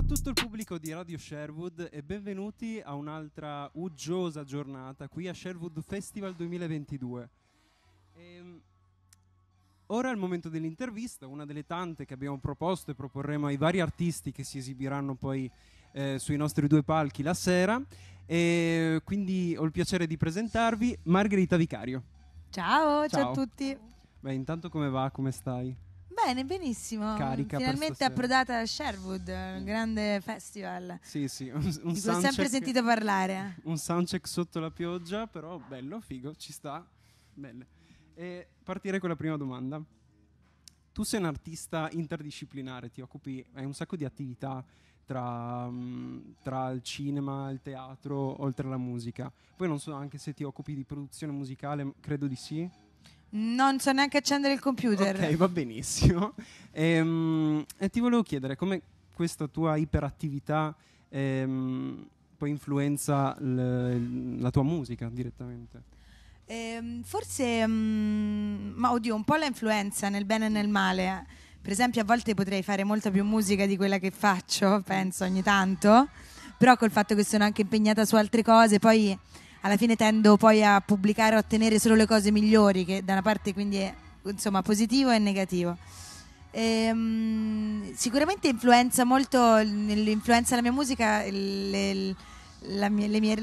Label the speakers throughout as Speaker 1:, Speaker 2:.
Speaker 1: a tutto il pubblico di Radio Sherwood e benvenuti a un'altra uggiosa giornata qui a Sherwood Festival 2022. Ehm, ora è il momento dell'intervista, una delle tante che abbiamo proposto e proporremo ai vari artisti che si esibiranno poi eh, sui nostri due palchi la sera. E quindi ho il piacere di presentarvi Margherita Vicario.
Speaker 2: Ciao, ciao, ciao a tutti.
Speaker 1: Beh, intanto come va? Come stai?
Speaker 2: Bene, benissimo. Carica Finalmente approdata a Sherwood, un grande festival.
Speaker 1: Sì, sì, un, un Di cui ho sempre sentito parlare. Un soundcheck sotto la pioggia, però bello, figo, ci sta. Bene. E partire con la prima domanda. Tu sei un artista interdisciplinare, ti occupi, hai un sacco di attività tra, mm, tra, il cinema, il teatro, oltre alla musica. Poi non so anche se ti occupi di produzione musicale, credo di sì.
Speaker 2: Non so neanche accendere il computer. Ok, va
Speaker 1: benissimo. Ehm, e ti volevo chiedere come questa tua iperattività ehm, poi influenza l- la tua musica direttamente.
Speaker 2: Ehm, forse, mh, mm, ma oddio, un po' la influenza nel bene e nel male. Eh. Per esempio, a volte potrei fare molta più musica di quella che faccio, penso ogni tanto, però col fatto che sono anche impegnata su altre cose, poi alla fine tendo poi a pubblicare o ottenere solo le cose migliori, che da una parte quindi è insomma, positivo e negativo. Ehm, sicuramente influenza molto, influenza la mia musica le, le, mie, le, mie,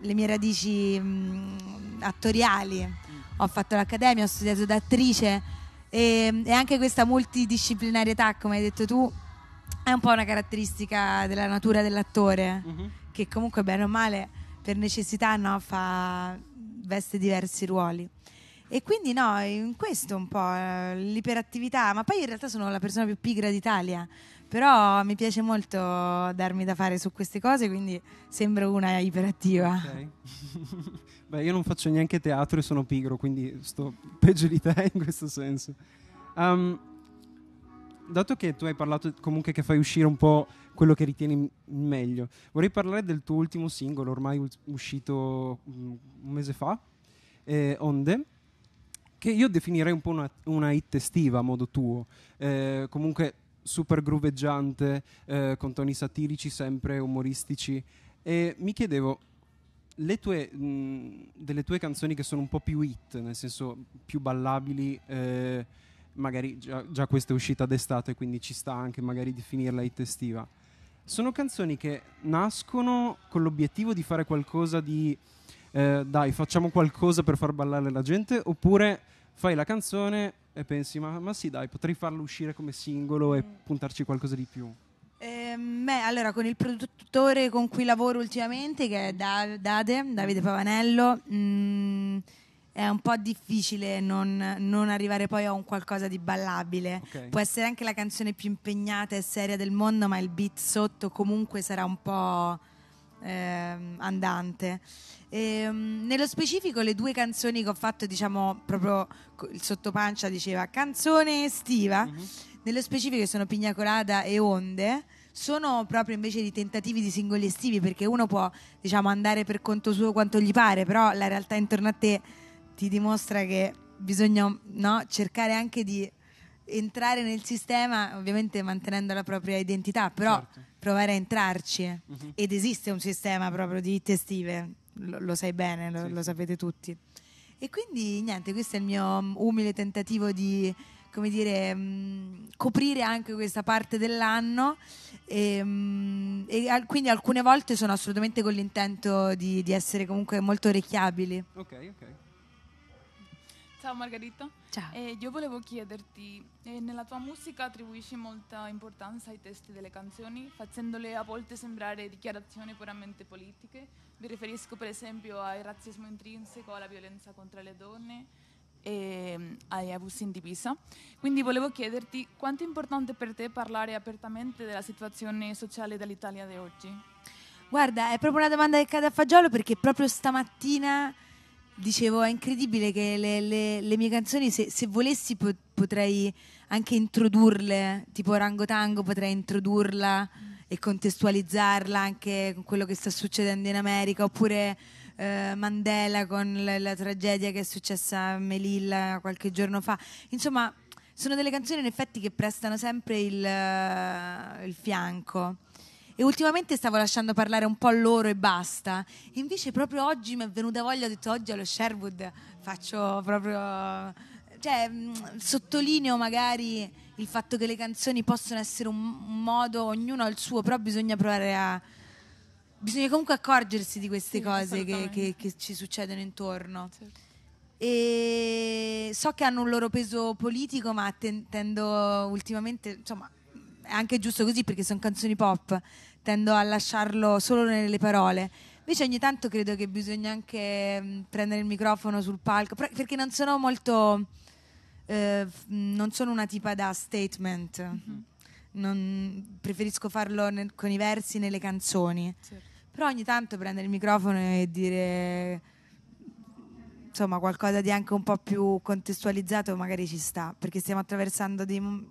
Speaker 2: le mie, radici mh, attoriali. Ho fatto l'accademia, ho studiato da attrice e, ehm, e anche questa multidisciplinarietà, come hai detto tu, è un po' una caratteristica della natura dell'attore, mm-hmm. che comunque bene o male per necessità no, fa, veste diversi ruoli. E quindi no, in questo un po' eh, l'iperattività, ma poi in realtà sono la persona più pigra d'Italia, però mi piace molto darmi da fare su queste cose, quindi sembro una iperattiva.
Speaker 1: Okay. Beh, io non faccio neanche teatro e sono pigro, quindi sto peggio di te in questo senso. Um, dato che tu hai parlato comunque che fai uscire un po' quello che ritieni meglio, vorrei parlare del tuo ultimo singolo, ormai uscito mm, un mese fa, eh, Onde, che io definirei un po' una, una hit estiva a modo tuo, eh, comunque super grooveggiante, eh, con toni satirici sempre umoristici, e mi chiedevo, le tue, mh, mm, delle tue canzoni che sono un po' più hit, nel senso più ballabili, eh, magari già, già questa è uscita d'estate, quindi ci sta anche magari di finirla hit estiva. Sono canzoni che nascono con l'obiettivo di fare qualcosa di eh, dai, facciamo qualcosa per far ballare la gente, oppure fai la canzone e pensi ma, ma sì dai, potrei farla uscire come singolo e mm. puntarci qualcosa di più.
Speaker 2: Ehm, beh, allora, con il produttore con cui lavoro ultimamente, che è Dade, Davide Pavanello, mh, mm, è un po' difficile non, non, arrivare poi a un qualcosa di ballabile. Okay. Può essere anche la canzone più impegnata e seria del mondo, ma il beat sotto comunque sarà un po' eh, andante. E, ehm, nello specifico le due canzoni che ho fatto, diciamo, proprio il sottopancia diceva canzone estiva, mm-hmm. nello specifico sono Pigna Colada e Onde sono proprio invece di tentativi di singoli estivi perché uno può diciamo andare per conto suo quanto gli pare però la realtà intorno a te ti dimostra che bisogna no, cercare anche di entrare nel sistema, ovviamente mantenendo la propria identità, però certo. provare a entrarci. Mm-hmm. Ed esiste un sistema proprio di testive, lo, lo sai bene, lo, sì. lo, sapete tutti. E quindi niente, questo è il mio mm, umile tentativo di come dire, mh, mm, coprire anche questa parte dell'anno e, ehm, mh, e al, quindi alcune volte sono assolutamente con l'intento di, di essere comunque molto orecchiabili.
Speaker 1: Ok, ok.
Speaker 3: Ciao Margherita. Ciao. Eh, io volevo chiederti, eh, nella tua musica attribuisci molta importanza ai testi delle canzoni, facendole a volte sembrare dichiarazioni puramente politiche. Mi riferisco per esempio al razzismo intrinseco, alla violenza contro le donne e mm, agli abusi in divisa. Quindi volevo chiederti quanto è importante per te parlare apertamente della situazione sociale dell'Italia di oggi?
Speaker 2: Guarda, è proprio una domanda che cade a fagiolo perché proprio stamattina dicevo, è incredibile che le, le, le mie canzoni, se, se, volessi, potrei anche introdurle, tipo Rango Tango, potrei introdurla e contestualizzarla anche con quello che sta succedendo in America, oppure eh, Mandela con la, la, tragedia che è successa a Melilla qualche giorno fa. Insomma, sono delle canzoni in effetti che prestano sempre il, il fianco e ultimamente stavo lasciando parlare un po' loro e basta. E invece proprio oggi mi è venuta voglia, ho detto oggi allo Sherwood faccio proprio... Cioè, mm, sottolineo magari il fatto che le canzoni possono essere un modo, ognuno ha il suo, però bisogna provare a... Bisogna comunque accorgersi di queste sì, cose che, che, che, ci succedono intorno. Certo. E so che hanno un loro peso politico, ma tendo ultimamente, insomma, è anche giusto così perché sono canzoni pop, tendo a lasciarlo solo nelle parole. Invece ogni tanto credo che bisogna anche mm, prendere il microfono sul palco, perché non sono molto... Eh, mm, non sono una tipa da statement, mm-hmm. non, preferisco farlo nel, con i versi nelle canzoni. Certo. Però ogni tanto prendere il microfono e dire insomma qualcosa di anche un po' più contestualizzato magari ci sta, perché stiamo attraversando dei momenti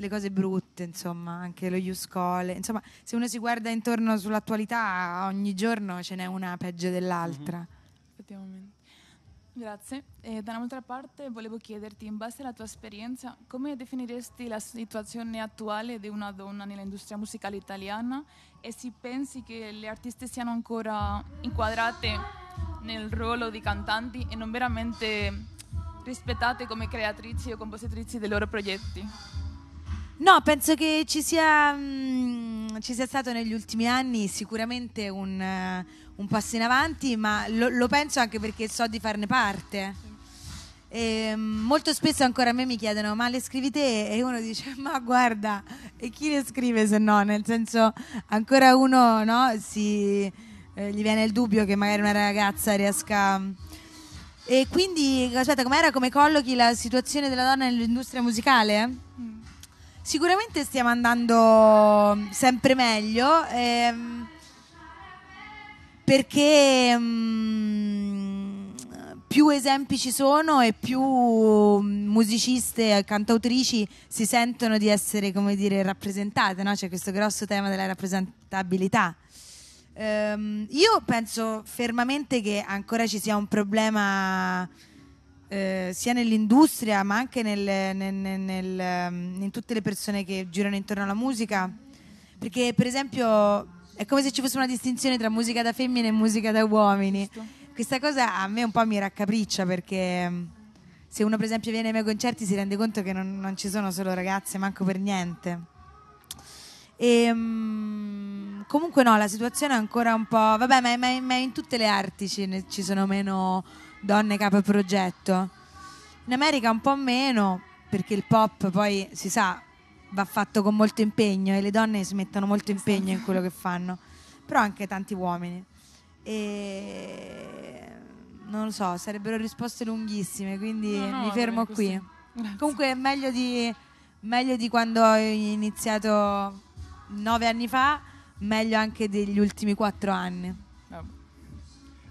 Speaker 2: delle cose brutte, insomma, anche lo Iuscole. Insomma, se uno si guarda intorno sull'attualità, ogni giorno ce n'è una peggio dell'altra. Mm-hmm.
Speaker 3: Effettivamente. Grazie. E da un'altra parte volevo chiederti, in base alla tua esperienza, come definiresti la situazione attuale di una donna nell'industria musicale italiana e se pensi che le artiste siano ancora inquadrate nel ruolo di cantanti e non veramente rispettate come creatrici o compositrici dei loro progetti?
Speaker 2: No, penso che ci sia, mh, mm, ci sia stato negli ultimi anni sicuramente un, uh, un passo in avanti, ma lo, lo, penso anche perché so di farne parte. E, ehm, molto spesso ancora a me mi chiedono ma le scrivi te e uno dice ma guarda e chi le scrive se no nel senso ancora uno no, si, eh, gli viene il dubbio che magari una ragazza riesca e quindi aspetta com'era come collochi la situazione della donna nell'industria musicale? Mm sicuramente stiamo andando sempre meglio ehm, perché mh, mm, più esempi ci sono e più mm, musiciste e cantautrici si sentono di essere come dire rappresentate no? c'è questo grosso tema della rappresentabilità ehm, io penso fermamente che ancora ci sia un problema eh, sia nell'industria ma anche nel, nel, nel, ehm, in tutte le persone che girano intorno alla musica. Perché per esempio è come se ci fosse una distinzione tra musica da femmine e musica da uomini. Questa cosa a me un po' mi raccapriccia perché ehm, se uno per esempio viene ai miei concerti si rende conto che non, non ci sono solo ragazze, manco per niente. E, um, comunque no, la situazione è ancora un po'... Vabbè, ma, ma, ma in tutte le arti ci, ci sono meno donne capo progetto. In America un po' meno, perché il pop poi si sa va fatto con molto impegno e le donne si mettono molto impegno in quello che fanno, però anche tanti uomini. E non lo so, sarebbero risposte lunghissime, quindi no, no, mi fermo qui. Grazie. Comunque è meglio di, meglio di quando ho iniziato nove anni fa, meglio anche degli ultimi quattro anni.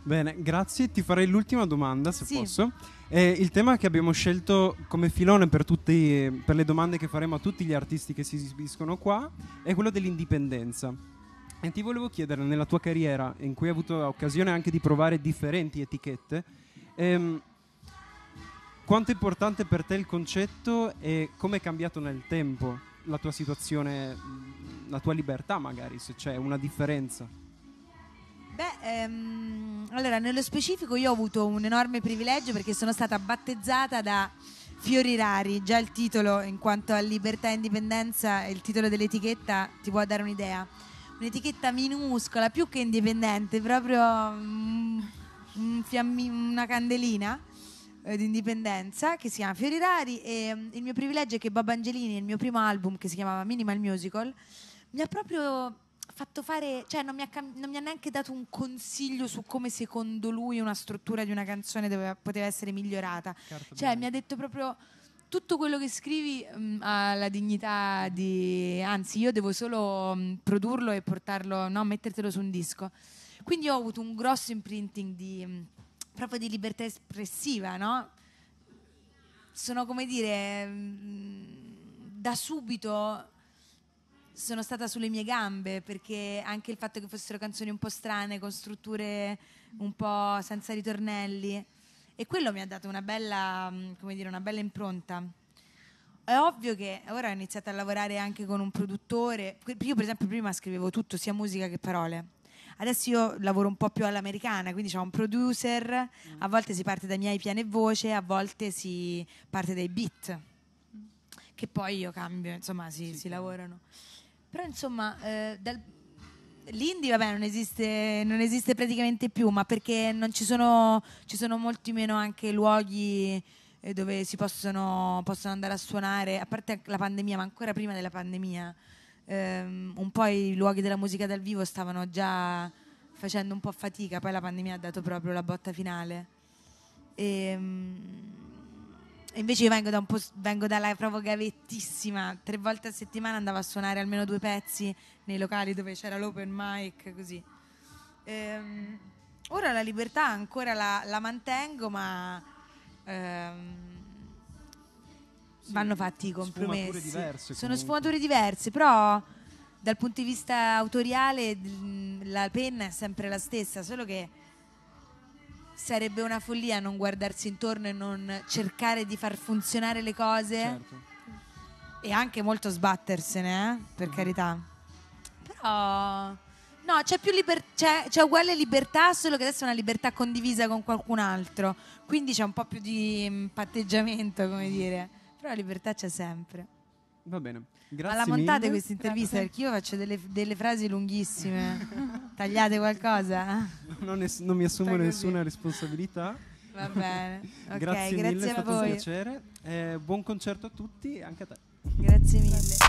Speaker 1: Bene, grazie. Ti farei l'ultima domanda, se sì. posso. Eh, il tema che abbiamo scelto come filone per, tutti, per le domande che faremo a tutti gli artisti che si esibiscono qua è quello dell'indipendenza. E ti volevo chiedere, nella tua carriera, in cui hai avuto occasione anche di provare differenti etichette, ehm, quanto è importante per te il concetto e come è cambiato nel tempo la tua situazione, la tua libertà magari, se c'è una differenza?
Speaker 2: Beh, ehm, allora, nello specifico io ho avuto un enorme privilegio perché sono stata battezzata da Fiori Rari, già il titolo in quanto a libertà e indipendenza, il titolo dell'etichetta ti può dare un'idea. Un'etichetta minuscola, più che indipendente, proprio mm, un fiammi- una candelina eh, di indipendenza che si chiama Fiori Rari e mm, il mio privilegio è che Bob Angelini, il mio primo album che si chiamava Minimal Musical, mi ha proprio fatto fare, cioè non mi, ha, non mi, ha, neanche dato un consiglio su come secondo lui una struttura di una canzone doveva, poteva essere migliorata. Carto cioè bene. mi ha detto proprio tutto quello che scrivi mh, mm, ha la dignità di, anzi io devo solo mh, mm, produrlo e portarlo, no, mettertelo su un disco. Quindi ho avuto un grosso imprinting di, mh, mm, proprio di libertà espressiva, no? Sono come dire, da subito sono stata sulle mie gambe perché anche il fatto che fossero canzoni un po' strane, con strutture un po' senza ritornelli e quello mi ha dato una bella, mm, dire, una bella impronta. È ovvio che ora ho iniziato a lavorare anche con un produttore, io per esempio prima scrivevo tutto, sia musica che parole. Adesso io lavoro un po' più all'americana, quindi ho un producer, mm. a volte si parte dai miei piani e voce, a volte si parte dai beat, che poi io cambio, insomma si, sì, si lavorano. Però insomma, eh, dal, l'indie vabbè non esiste, non esiste, praticamente più, ma perché non ci sono, ci sono molti meno anche luoghi eh, dove si possono, possono, andare a suonare, a parte la pandemia, ma ancora prima della pandemia, ehm, un po' i luoghi della musica dal vivo stavano già facendo un po' fatica, poi la pandemia ha dato proprio la botta finale. E, ehm, invece io vengo, da vengo dalla proprio gavettissima, tre volte a settimana andavo a suonare almeno due pezzi nei locali dove c'era l'open mic, così. Ehm, ora la libertà ancora la, la mantengo, ma ehm, sì, vanno fatti i compromessi. Sfumature diverse, Sono sfumature diverse, però dal punto di vista autoriale la penna è sempre la stessa, solo che sarebbe una follia non guardarsi intorno e non cercare di far funzionare le cose. Certo. E anche molto sbattersene, eh, per mm. carità. Però... No, c'è, liber- c'è, c'è, uguale libertà, solo che adesso è una libertà condivisa con qualcun altro. Quindi c'è un po' più di mm, patteggiamento, come dire. Però la libertà c'è sempre.
Speaker 1: Va bene, grazie. Alla montate questa intervista perché
Speaker 2: io faccio delle, delle frasi lunghissime. Tagliate
Speaker 1: qualcosa? Non, es- non mi assumo Fai nessuna così. responsabilità. Va bene. Okay, grazie, grazie mille, a è stato voi. un piacere. Eh, buon concerto a tutti e anche a te. Grazie mille.